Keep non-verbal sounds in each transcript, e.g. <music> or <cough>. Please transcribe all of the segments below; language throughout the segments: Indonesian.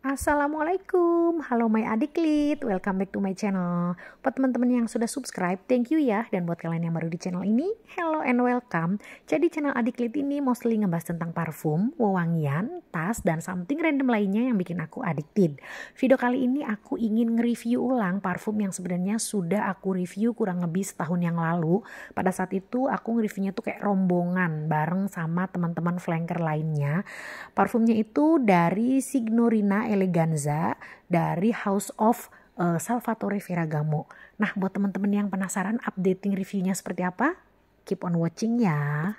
Assalamualaikum, halo my adiklit, welcome back to my channel. Buat teman-teman yang sudah subscribe, thank you ya. Dan buat kalian yang baru di channel ini, hello and welcome. Jadi channel adiklit ini mostly ngebahas tentang parfum, wewangian, tas, dan something random lainnya yang bikin aku addicted. Video kali ini aku ingin nge-review ulang parfum yang sebenarnya sudah aku review kurang lebih setahun yang lalu. Pada saat itu aku nge-reviewnya tuh kayak rombongan bareng sama teman-teman flanker lainnya. Parfumnya itu dari Signorina Eleganza dari House of uh, Salvatore Ferragamo. Nah, buat teman-teman yang penasaran updating reviewnya seperti apa, keep on watching ya.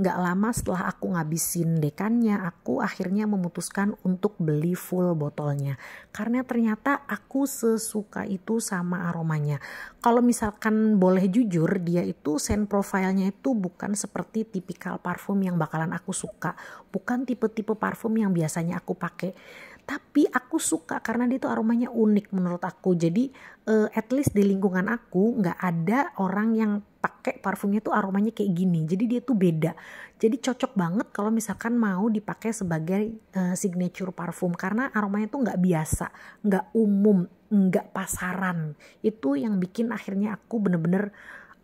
Nggak lama setelah aku ngabisin dekannya, aku akhirnya memutuskan untuk beli full botolnya. Karena ternyata aku sesuka itu sama aromanya. Kalau misalkan boleh jujur, dia itu scent profile-nya itu bukan seperti tipikal parfum yang bakalan aku suka. Bukan tipe-tipe parfum yang biasanya aku pakai tapi aku suka karena dia itu aromanya unik menurut aku jadi uh, at least di lingkungan aku nggak ada orang yang pakai parfumnya tuh aromanya kayak gini. Jadi dia tuh beda. Jadi cocok banget kalau misalkan mau dipakai sebagai uh, signature parfum karena aromanya tuh nggak biasa, nggak umum, nggak pasaran. Itu yang bikin akhirnya aku bener-bener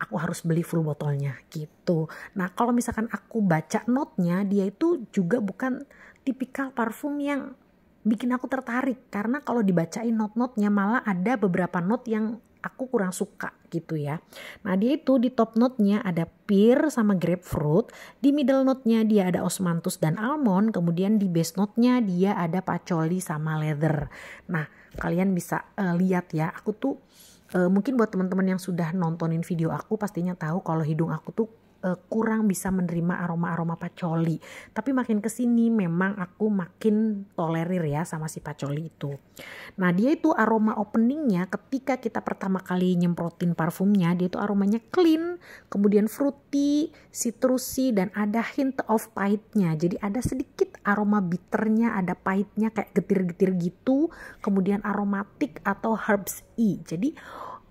aku harus beli full botolnya gitu. Nah kalau misalkan aku baca notnya dia itu juga bukan tipikal parfum yang bikin aku tertarik karena kalau dibacain not-notnya malah ada beberapa not yang aku kurang suka gitu ya. Nah dia itu di top note-nya ada pear sama grapefruit, di middle note-nya dia ada osmanthus dan almond, kemudian di base note-nya dia ada pacoli sama leather. Nah kalian bisa uh, lihat ya, aku tuh uh, mungkin buat teman-teman yang sudah nontonin video aku pastinya tahu kalau hidung aku tuh uh, kurang bisa menerima aroma-aroma pacoli. Tapi makin kesini memang aku makin tolerir ya sama si pacoli itu. Nah dia itu aroma openingnya ketika kita pertama kali nyemprotin parfumnya dia itu aromanya clean, kemudian fruity, citrusy dan ada hint of pahitnya. Jadi ada sedikit aroma bitternya, ada pahitnya kayak getir-getir gitu, kemudian aromatik atau herbs E. Jadi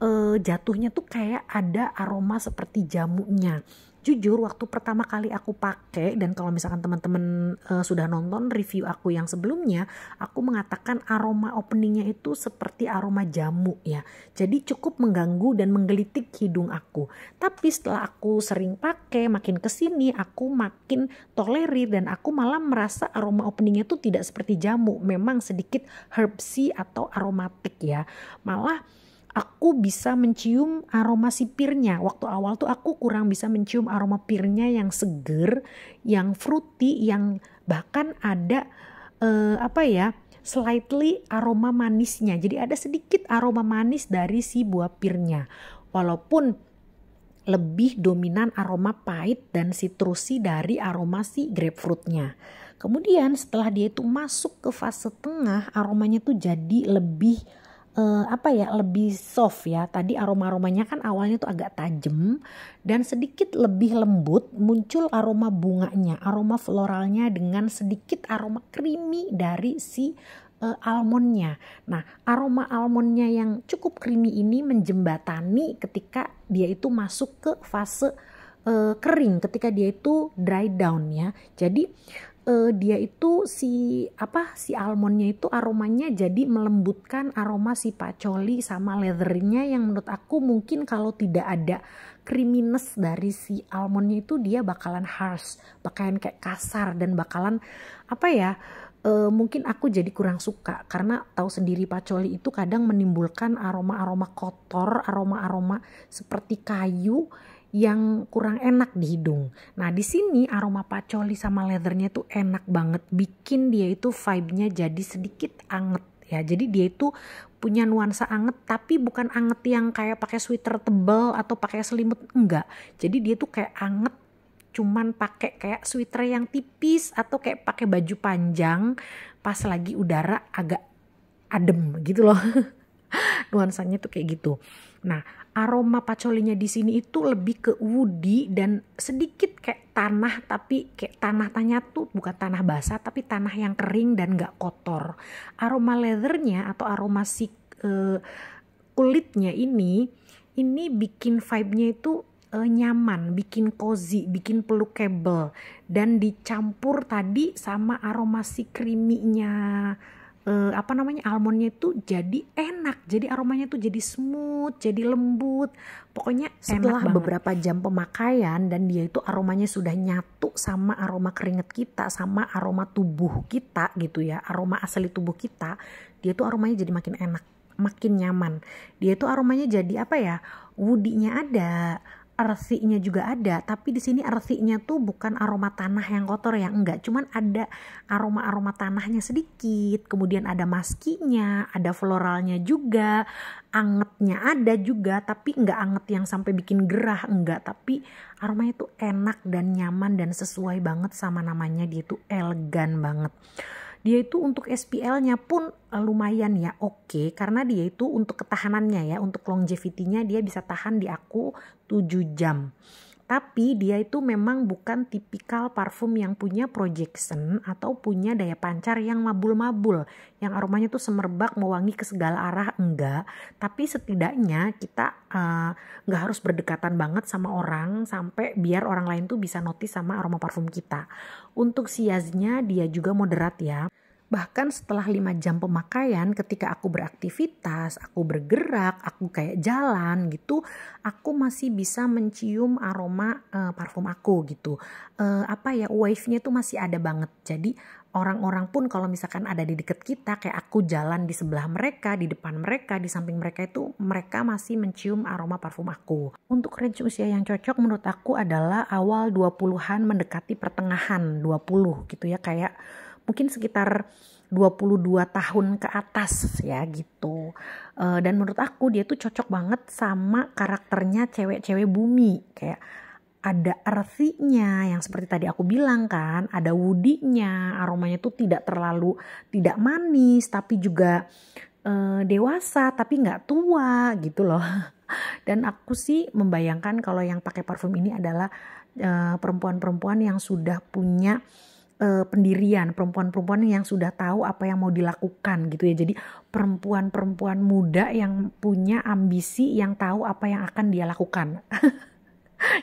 uh, jatuhnya tuh kayak ada aroma seperti jamunya jujur waktu pertama kali aku pakai dan kalau misalkan teman-teman uh, sudah nonton review aku yang sebelumnya aku mengatakan aroma openingnya itu seperti aroma jamu ya jadi cukup mengganggu dan menggelitik hidung aku tapi setelah aku sering pakai makin kesini aku makin tolerir dan aku malah merasa aroma openingnya itu tidak seperti jamu memang sedikit herbsy atau aromatik ya malah aku bisa mencium aroma si pirnya. Waktu awal tuh aku kurang bisa mencium aroma pirnya yang seger, yang fruity, yang bahkan ada eh, apa ya? slightly aroma manisnya. Jadi ada sedikit aroma manis dari si buah pirnya. Walaupun lebih dominan aroma pahit dan sitrusi dari aroma si grapefruitnya. Kemudian setelah dia itu masuk ke fase tengah, aromanya tuh jadi lebih uh, apa ya lebih soft ya. Tadi aroma-aromanya kan awalnya tuh agak tajam dan sedikit lebih lembut muncul aroma bunganya, aroma floralnya dengan sedikit aroma creamy dari si uh, almondnya. Nah, aroma almondnya yang cukup creamy ini menjembatani ketika dia itu masuk ke fase eh, kering, ketika dia itu dry down ya. Jadi uh, dia itu si apa si almondnya itu aromanya jadi melembutkan aroma si pacoli sama leathernya yang menurut aku mungkin kalau tidak ada creaminess dari si almondnya itu dia bakalan harsh pakaian kayak kasar dan bakalan apa ya E, mungkin aku jadi kurang suka karena tahu sendiri pacoli itu kadang menimbulkan aroma-aroma kotor aroma-aroma seperti kayu yang kurang enak di hidung. Nah di sini aroma pacoli sama leathernya tuh enak banget, bikin dia itu vibe-nya jadi sedikit anget ya jadi dia itu punya nuansa anget tapi bukan anget yang kayak pakai sweater tebel atau pakai selimut enggak jadi dia tuh kayak anget cuman pakai kayak sweater yang tipis atau kayak pakai baju panjang pas lagi udara agak adem gitu loh <laughs> nuansanya tuh kayak gitu nah aroma pacolinya di sini itu lebih ke woody dan sedikit kayak tanah tapi kayak tanah tanya tuh bukan tanah basah tapi tanah yang kering dan gak kotor aroma leathernya atau aroma si uh, kulitnya ini ini bikin vibe-nya itu uh, nyaman bikin cozy bikin peluk pelukable dan dicampur tadi sama aroma si creamy uh, apa namanya almondnya itu jadi enak jadi aromanya itu jadi smooth jadi lembut pokoknya setelah enak beberapa jam pemakaian dan dia itu aromanya sudah nyatu sama aroma keringat kita sama aroma tubuh kita gitu ya aroma asli tubuh kita dia itu aromanya jadi makin enak makin nyaman dia itu aromanya jadi apa ya woodinya ada ersinya juga ada, tapi di sini ersinya tuh bukan aroma tanah yang kotor yang enggak, cuman ada aroma-aroma tanahnya sedikit, kemudian ada maskinya, ada floralnya juga, angetnya ada juga, tapi enggak anget yang sampai bikin gerah, enggak, tapi aromanya tuh enak dan nyaman dan sesuai banget sama namanya, dia tuh elegan banget dia itu untuk SPL-nya pun eh, lumayan ya oke okay, karena dia itu untuk ketahanannya ya untuk longevity-nya dia bisa tahan di aku 7 jam tapi dia itu memang bukan tipikal parfum yang punya projection atau punya daya pancar yang mabul-mabul yang aromanya tuh semerbak mewangi ke segala arah enggak tapi setidaknya kita eh, nggak uh, harus berdekatan banget sama orang sampai biar orang lain tuh bisa notice sama aroma parfum kita untuk siasnya dia juga moderat ya Bahkan setelah 5 jam pemakaian ketika aku beraktivitas, aku bergerak, aku kayak jalan gitu, aku masih bisa mencium aroma uh, parfum aku gitu. Uh, apa ya wave-nya tuh masih ada banget. Jadi orang-orang pun kalau misalkan ada di dekat kita kayak aku jalan di sebelah mereka, di depan mereka, di samping mereka itu mereka masih mencium aroma parfum aku. Untuk range usia yang cocok menurut aku adalah awal 20-an mendekati pertengahan 20 gitu ya kayak mungkin sekitar 22 tahun ke atas ya gitu. Uh, dan menurut aku dia tuh cocok banget sama karakternya cewek-cewek bumi kayak ada artinya yang seperti tadi aku bilang kan, ada wudinya, aromanya tuh tidak terlalu tidak manis tapi juga uh, dewasa tapi nggak tua gitu loh. <laughs> Dan aku sih membayangkan kalau yang pakai parfum ini adalah eh, perempuan-perempuan yang sudah punya uh, pendirian perempuan-perempuan yang sudah tahu apa yang mau dilakukan gitu ya jadi perempuan-perempuan muda yang punya ambisi yang tahu apa yang akan dia lakukan <laughs>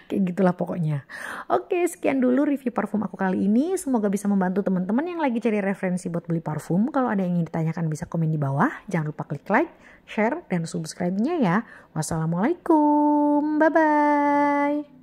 kayak gitulah pokoknya oke sekian dulu review parfum aku kali ini semoga bisa membantu teman-teman yang lagi cari referensi buat beli parfum kalau ada yang ingin ditanyakan bisa komen di bawah jangan lupa klik like share dan subscribe-nya ya wassalamualaikum bye bye